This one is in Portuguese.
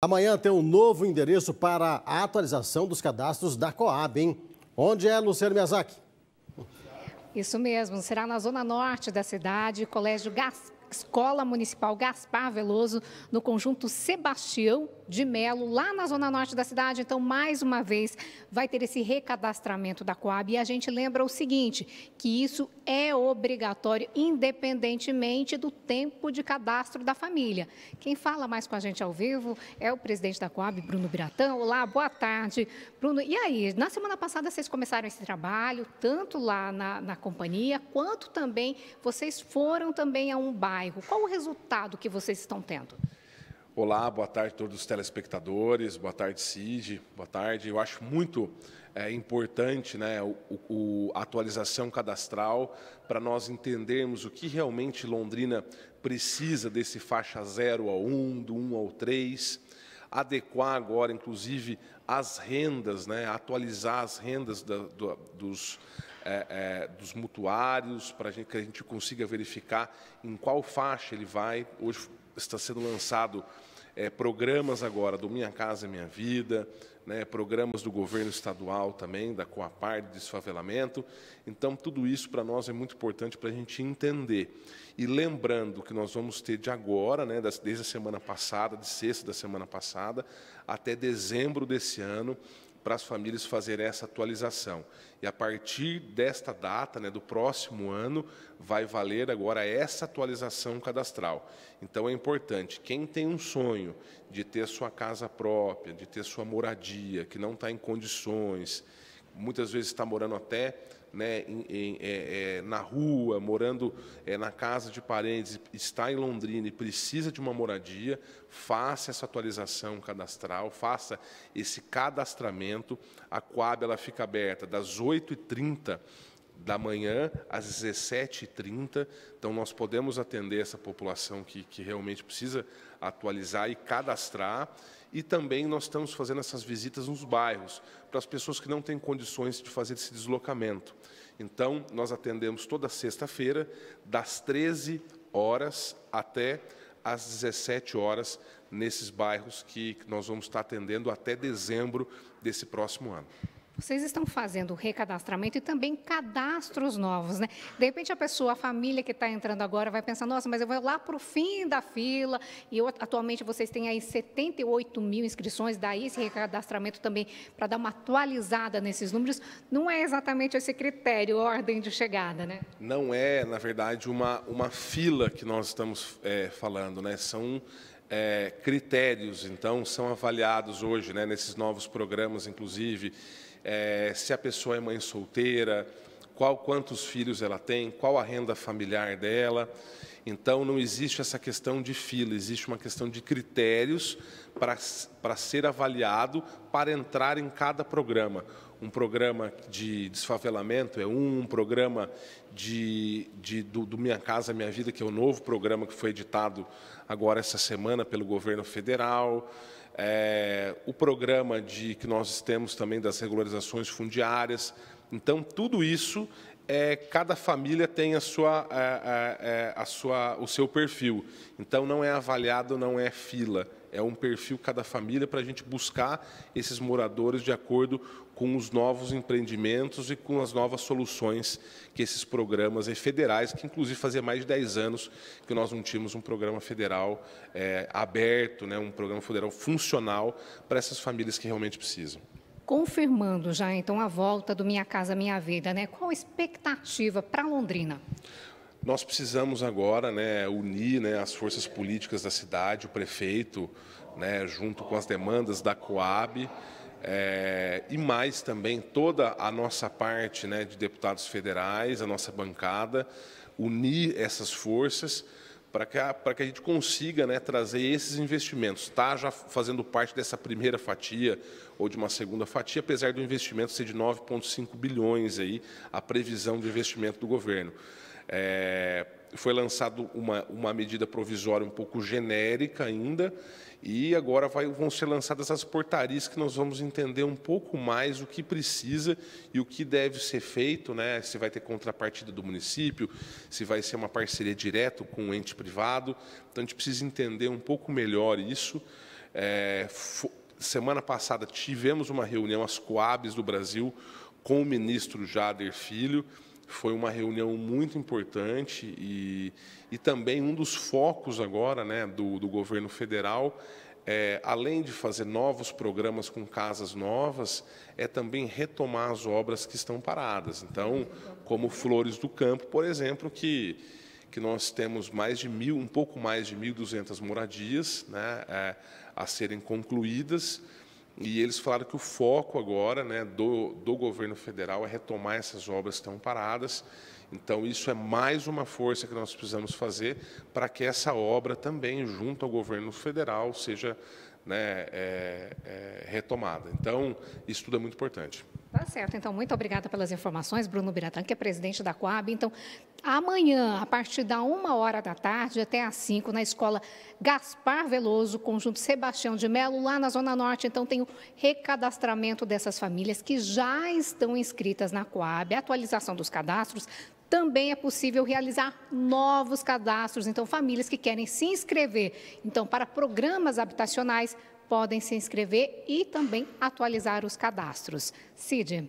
Amanhã tem um novo endereço para a atualização dos cadastros da Coab, hein? Onde é, Luciano Miyazaki? Isso mesmo, será na zona norte da cidade, Colégio Gaspar. Escola Municipal Gaspar Veloso, no conjunto Sebastião de Melo, lá na zona norte da cidade. Então, mais uma vez, vai ter esse recadastramento da Coab. E a gente lembra o seguinte, que isso é obrigatório, independentemente do tempo de cadastro da família. Quem fala mais com a gente ao vivo é o presidente da Coab, Bruno Biratã. Olá, boa tarde. Bruno, e aí? Na semana passada, vocês começaram esse trabalho, tanto lá na, na companhia, quanto também, vocês foram também a um bairro bairro? Qual o resultado que vocês estão tendo? Olá, boa tarde a todos os telespectadores, boa tarde, Cid, boa tarde. Eu acho muito é, importante né, o, o a atualização cadastral para nós entendermos o que realmente Londrina precisa desse faixa 0 ao 1, do 1 ao 3, adequar agora, inclusive, as rendas, né, atualizar as rendas da, do, dos é, é, dos mutuários, para que a gente consiga verificar em qual faixa ele vai. Hoje está sendo lançado é, programas agora do Minha Casa é Minha Vida, né, programas do governo estadual também, da Coapar de desfavelamento. Então, tudo isso para nós é muito importante para a gente entender. E lembrando que nós vamos ter de agora, né, desde a semana passada, de sexta da semana passada, até dezembro desse ano, para as famílias fazer essa atualização. E a partir desta data, né, do próximo ano, vai valer agora essa atualização cadastral. Então é importante, quem tem um sonho de ter sua casa própria, de ter sua moradia, que não está em condições, muitas vezes está morando até né, em, em, é, é, na rua, morando é, na casa de parentes, está em Londrina e precisa de uma moradia, faça essa atualização cadastral, faça esse cadastramento. A Coab ela fica aberta das 8h30 da manhã às 17h30. Então, nós podemos atender essa população que, que realmente precisa atualizar e cadastrar. E também nós estamos fazendo essas visitas nos bairros, para as pessoas que não têm condições de fazer esse deslocamento. Então, nós atendemos toda sexta-feira, das 13 horas até às 17 horas, nesses bairros que nós vamos estar atendendo até dezembro desse próximo ano. Vocês estão fazendo recadastramento e também cadastros novos, né? De repente a pessoa, a família que está entrando agora vai pensar, nossa, mas eu vou lá para o fim da fila. E eu, atualmente vocês têm aí 78 mil inscrições, daí esse recadastramento também para dar uma atualizada nesses números. Não é exatamente esse critério, ordem de chegada, né? Não é, na verdade, uma, uma fila que nós estamos é, falando, né? São é, critérios, então, são avaliados hoje, né? Nesses novos programas, inclusive é, se a pessoa é mãe solteira, qual quantos filhos ela tem, qual a renda familiar dela. Então, não existe essa questão de fila, existe uma questão de critérios para, para ser avaliado para entrar em cada programa um programa de desfavelamento é um, um programa de, de do, do, Minha Casa Minha Vida, que é o um novo programa que foi editado agora essa semana pelo governo federal. É, o programa de que nós temos também das regularizações fundiárias. Então, tudo isso, é, cada família tem a sua, a, é, a, é, é, a sua, o seu perfil. Então, não é avaliado, não é fila é um perfil cada família para a gente buscar esses moradores de acordo com os novos empreendimentos e com as novas soluções que esses programas federais, que inclusive fazia mais de 10 anos que nós não tínhamos um programa federal é, aberto, né, um programa federal funcional para essas famílias que realmente precisam. Confirmando já então a volta do Minha Casa Minha Vida, né? Qual a expectativa para Londrina? Nós precisamos agora né, unir né, as forças políticas da cidade, o prefeito, né, junto com as demandas da Coab, é, e mais também toda a nossa parte né, de deputados federais, a nossa bancada, unir essas forças para que, a, que a gente consiga né, trazer esses investimentos. Está já fazendo parte dessa primeira fatia ou de uma segunda fatia, apesar do investimento ser de 9,5 bilhões aí, a previsão de investimento do governo. É, foi lançado uma, uma medida provisória um pouco genérica ainda, e agora vai, vão ser lançadas as portarias que nós vamos entender um pouco mais o que precisa e o que deve ser feito, né? se vai ter contrapartida do município, se vai ser uma parceria direta com o um ente privado. Então, a gente precisa entender um pouco melhor isso. É, semana passada tivemos uma reunião, as Coabs do Brasil, com o ministro Jader Filho, foi uma reunião muito importante e, e também um dos focos agora né, do, do governo federal é, além de fazer novos programas com casas novas, é também retomar as obras que estão paradas. Então, como Flores do Campo, por exemplo, que, que nós temos mais de mil, um pouco mais de 1.200 moradias né, é, a serem concluídas. E eles falaram que o foco agora né, do, do governo federal é retomar essas obras que estão paradas. Então, isso é mais uma força que nós precisamos fazer para que essa obra também, junto ao governo federal, seja né, é, é, retomada. Então, isso tudo é muito importante. Tá certo. Então, muito obrigada pelas informações, Bruno Biratã, que é presidente da Coab. Então, amanhã, a partir da uma hora da tarde até às cinco, na escola Gaspar Veloso, conjunto Sebastião de Melo, lá na Zona Norte. Então, tem o recadastramento dessas famílias que já estão inscritas na Coab, a atualização dos cadastros, também é possível realizar novos cadastros. Então, famílias que querem se inscrever então para programas habitacionais podem se inscrever e também atualizar os cadastros. Cid.